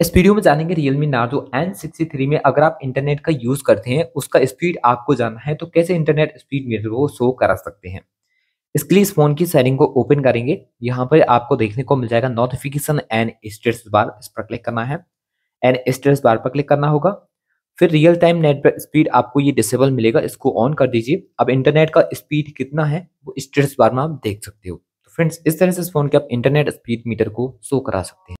इस वीडियो में जानेंगे Realme Narzo N63 में अगर आप इंटरनेट का यूज करते हैं उसका स्पीड आपको जानना है तो कैसे इंटरनेट स्पीड मीटर को शो करा सकते हैं इसके लिए इस फोन की सेटिंग को ओपन करेंगे यहाँ पर आपको देखने को मिल जाएगा नोटिफिकेशन एंड स्टेटस बार इस पर क्लिक करना है एंड स्टेटस बार पर क्लिक करना होगा फिर रियल टाइम नेटवर्क स्पीड आपको ये डिसेबल मिलेगा इसको ऑन कर दीजिए अब इंटरनेट का स्पीड कितना है वो स्टेटस बार में आप देख सकते हो तो फ्रेंड्स इस तरह से इस फोन के आप इंटरनेट स्पीड मीटर को शो करा सकते हैं